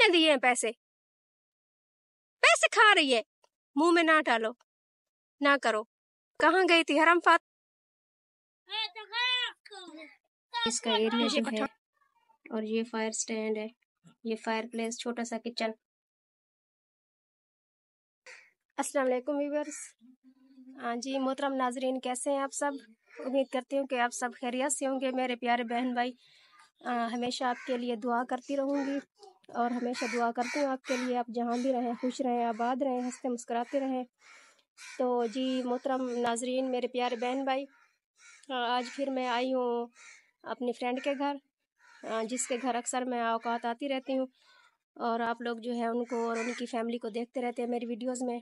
ने दिए हैं पैसे पैसे खा रही है मुंह में ना डालो ना करो कहाँ गई थी हरम फात इसका एरिया जो है और ये फायर स्टैंड है ये फायर प्लेस छोटा सा किचन अस्सलाम वालेकुम व्यूअर्स हाँ जी मोहतरम नाजरीन कैसे हैं आप सब उम्मीद करती हूँ कि आप सब खैरियत से होंगे मेरे प्यारे बहन भाई आ, हाँ, हमेशा आपके लिए दुआ करती रहूँगी और हमेशा दुआ करती हूँ आपके लिए आप जहाँ भी रहें खुश रहें आबाद रहें हंसते मुस्कराते रहें तो जी मोहतरम नाजरीन मेरे प्यारे बहन भाई आज फिर मैं आई हूँ अपनी फ्रेंड के घर जिसके घर अक्सर मैं अवकात आती रहती हूँ और आप लोग जो है उनको और उनकी फैमिली को देखते रहते हैं मेरी वीडियोस में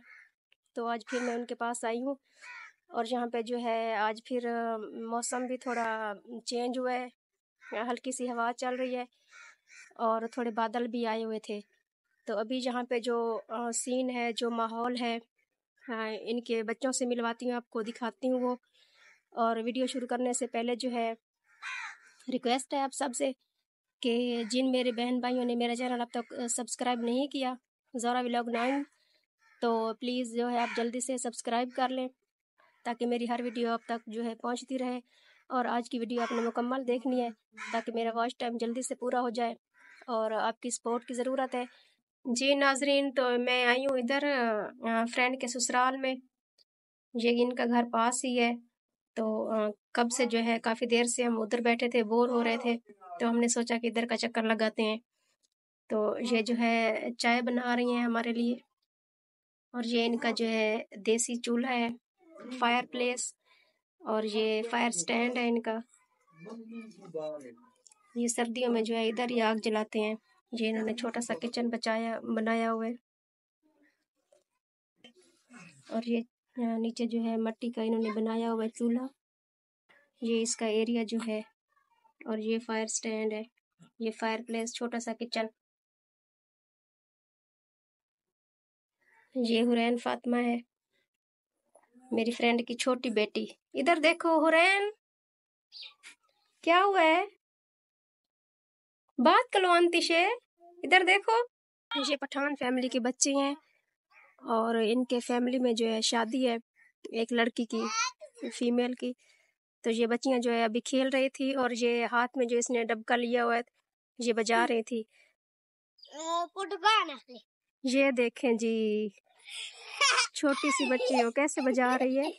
तो आज फिर मैं उनके पास आई हूँ और यहाँ पे जो है आज फिर मौसम भी थोड़ा चेंज हुआ है हल्की सी हवा चल रही है और थोड़े बादल भी आए हुए थे तो अभी जहाँ पे जो सीन है जो माहौल है हाँ, इनके बच्चों से मिलवाती हूँ आपको दिखाती हूँ वो और वीडियो शुरू करने से पहले जो है रिक्वेस्ट है आप सबसे कि जिन मेरे बहन भाइयों ने मेरा चैनल अब तक सब्सक्राइब नहीं किया ज़रा व्लॉग नाइन तो प्लीज़ जो है आप जल्दी से सब्सक्राइब कर लें ताकि मेरी हर वीडियो अब तक जो है पहुंचती रहे और आज की वीडियो आपने मुकम्मल देखनी है ताकि मेरा वॉच टाइम जल्दी से पूरा हो जाए और आपकी सपोर्ट की ज़रूरत है जी नाजरीन तो मैं आई हूँ इधर फ्रेंड के ससुराल में ये इनका घर पास ही है तो कब से जो है काफ़ी देर से हम उधर बैठे थे बोर हो रहे थे तो हमने सोचा कि इधर का चक्कर लगाते हैं तो ये जो है चाय बना रही हैं हमारे लिए और ये इनका जो है देसी चूल्हा है फायर प्लेस और ये फायर स्टैंड है इनका ये सर्दियों में जो है इधर ही आग जलाते हैं ये इन्होंने छोटा सा किचन बचाया बनाया हुआ है और ये नीचे जो है मट्टी का इन्होंने बनाया हुआ है चूल्हा ये इसका एरिया जो है और ये फायर स्टैंड है ये फायर प्लेस छोटा सा किचन ये हुरैन फातिमा है मेरी फ्रेंड की छोटी बेटी इधर देखो हुरैन क्या हुआ है बात करो आंटी से इधर देखो ये पठान फैमिली के बच्चे हैं और इनके फैमिली में जो है शादी है एक लड़की की फीमेल की तो ये बच्चियां जो है अभी खेल रही थी और ये हाथ में जो इसने डबका लिया हुआ है ये बजा रही थी ये देखें जी छोटी सी बच्ची हो कैसे बजा रही है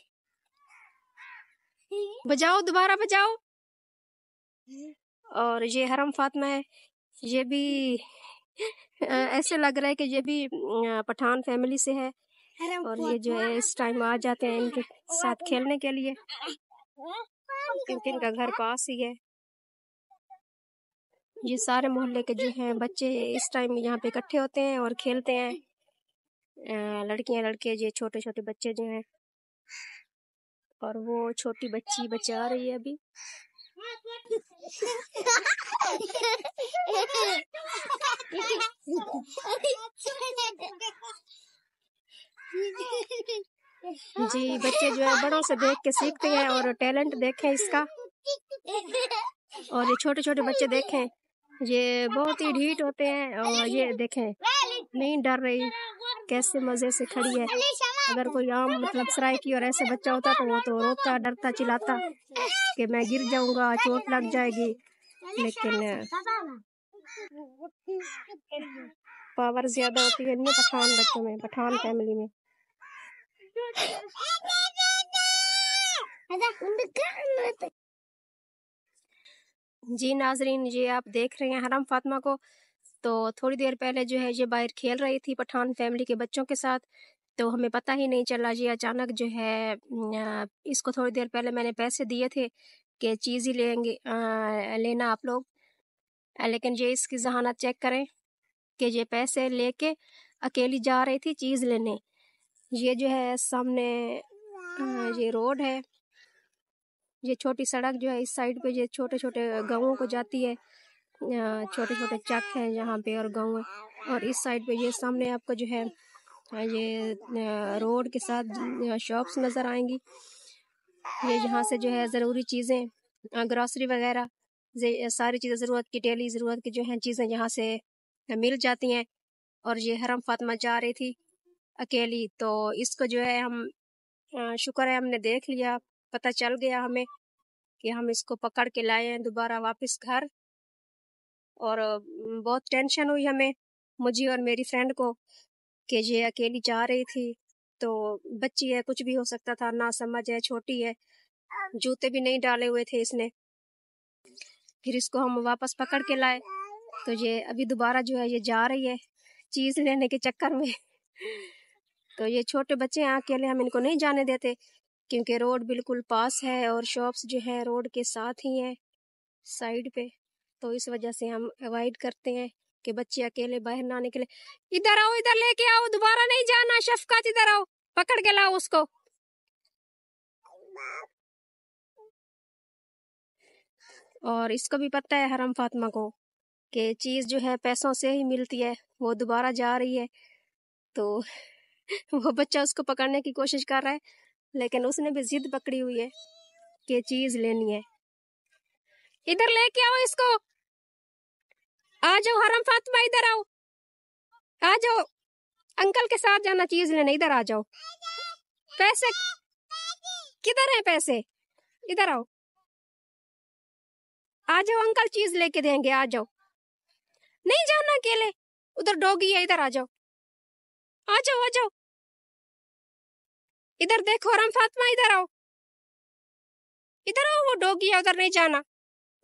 बजाओ दोबारा बजाओ हम्म। और ये हरम फातमा है ये भी ऐसे लग रहा है कि ये भी पठान फैमिली से है और ये जो है इस टाइम आ जाते हैं इनके साथ हम्म। खेलने के लिए हम्म। क्योंकि इनका घर पास ही है ये सारे मोहल्ले के जो हैं बच्चे इस टाइम यहाँ पे इकट्ठे होते हैं और खेलते हैं लड़कियां लड़के जो छोटे छोटे बच्चे जो हैं और वो छोटी बच्ची बचा रही है अभी जी बच्चे जो है बड़ों से देख के सीखते हैं और टैलेंट देखें इसका और ये छोटे छोटे बच्चे देखें ये बहुत ही ढीठ होते हैं और ये देखें नहीं डर रही कैसे मज़े से खड़ी है अगर कोई आम मतलब सराय की और ऐसे बच्चा होता तो वो तो रोता डरता चिल्लाता कि मैं गिर जाऊंगा चोट लग जाएगी लेकिन पावर ज़्यादा होती है नहीं पठान बच्चों में पठान फैमिली में जी नाजरीन ये आप देख रहे हैं हरम फातिमा को तो थोड़ी देर पहले जो है ये बाहर खेल रही थी पठान फैमिली के बच्चों के साथ तो हमें पता ही नहीं चला जी अचानक जो है इसको थोड़ी देर पहले मैंने पैसे दिए थे कि चीज़ ही लेंगे लेना आप लोग लेकिन ये इसकी जहानत चेक करें कि ये पैसे लेके अकेली जा रही थी चीज़ लेने ये जो है सामने ये रोड है ये छोटी सड़क जो है इस साइड पे ये छोटे छोटे गाँवों को जाती है छोटे छोटे चक हैं यहाँ पे और गाँव और इस साइड पे ये सामने आपका जो है ये रोड के साथ शॉप्स नज़र आएंगी ये यहाँ से जो है ज़रूरी चीज़ें ग्रॉसरी वगैरह सारी चीज़ें ज़रूरत की डेली ज़रूरत की जो है चीज़ें यहाँ से मिल जाती हैं और ये हरम फातमा जा रही थी अकेली तो इसको जो है हम शुक्र है हमने देख लिया पता चल गया हमें कि हम इसको पकड़ के लाए हैं दोबारा वापस घर और बहुत टेंशन हुई हमें मुझे और मेरी फ्रेंड को कि ये अकेली जा रही थी तो बच्ची है कुछ भी हो सकता था ना समझ है छोटी है जूते भी नहीं डाले हुए थे इसने फिर इसको हम वापस पकड़ के लाए तो ये अभी दोबारा जो है ये जा रही है चीज़ लेने के चक्कर में तो ये छोटे बच्चे हैं अकेले हम इनको नहीं जाने देते क्योंकि रोड बिल्कुल पास है और शॉप्स जो है रोड के साथ ही हैं साइड पे तो इस वजह से हम अवॉइड करते हैं कि बच्चे अकेले बाहर ना निकले इधर आओ इधर लेके आओ दोबारा नहीं जाना शफकात इधर आओ पकड़ के लाओ उसको और इसको भी पता है हरम फातिमा को कि चीज़ जो है पैसों से ही मिलती है वो दोबारा जा रही है तो वो बच्चा उसको पकड़ने की कोशिश कर रहा है लेकिन उसने भी जिद पकड़ी हुई है कि चीज़ लेनी है इधर लेके आओ इसको आ जाओ हरम फातिमा इधर आओ आ जाओ अंकल के साथ जाना चीज लेने इधर आ जाओ पैसे किधर है पैसे इधर आओ आ जाओ अंकल चीज लेके देंगे आ जाओ नहीं जाना अकेले उधर डोगी है इधर आ जाओ आ जाओ आ जाओ इधर देखो हरम फातिमा इधर आओ इधर आओ वो डोगी है उधर नहीं जाना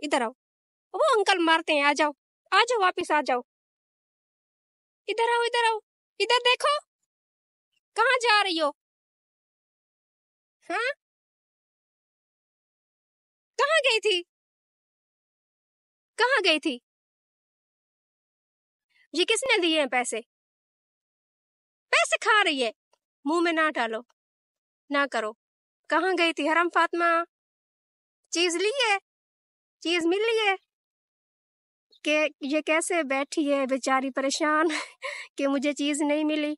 इधर आओ वो अंकल मारते हैं आ जाओ आ जाओ वापिस आ जाओ इधर आओ इधर आओ इधर देखो कहा जा रही हो हाँ गई थी कहा गई थी ये किसने दिए हैं पैसे पैसे खा रही है मुंह में ना डालो ना करो कहा गई थी हरम फातमा चीज ली है चीज मिल रही है कि ये कैसे बैठी है बेचारी परेशान कि मुझे चीज़ नहीं मिली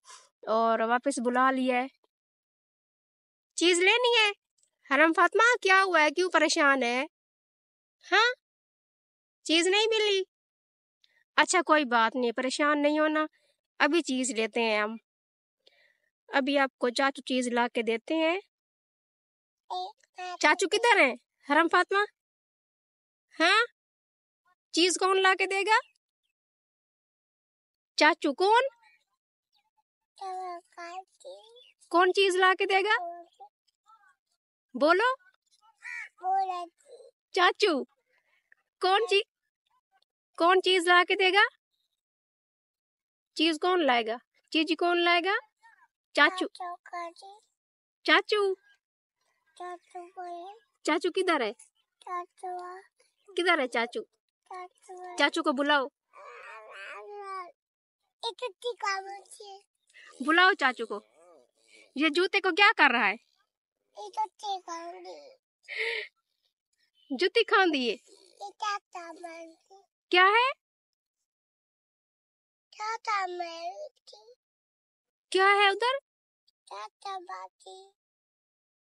और वापस बुला लिया है चीज़ लेनी है हरम फातिमा क्या हुआ है क्यों परेशान है हाँ चीज़ नहीं मिली अच्छा कोई बात नहीं परेशान नहीं होना अभी चीज़ लेते हैं हम अभी आपको चाचू चीज़ ला के देते हैं चाचू किधर है हरम फातिमा हाँ चीज कौन ला के देगा चाचू कौन कौन चीज ला के देगा बोलो चाचू कौन चीज कौन चीज ला के देगा चीज कौन लाएगा चीज कौन लाएगा चाचू चाचू चाचू किधर है किधर है चाचू चाचू को बुलाओ बुलाओ चाचू को ये जूते को क्या कर रहा है जूती खान दिए क्या है क्या है उधर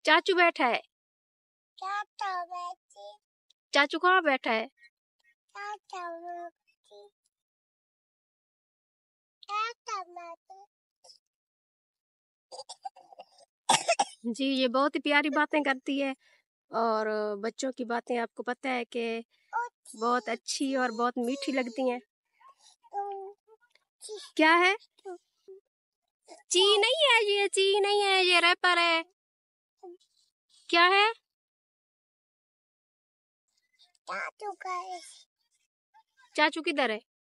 चाचू बैठा है चाचू कहाँ बैठा है जी ये बहुत ही प्यारी बातें करती है और बच्चों की बातें आपको पता है कि बहुत अच्छी और बहुत मीठी लगती हैं क्या है ची नहीं है ये ची नहीं है ये रैपर है क्या है चुकी दर है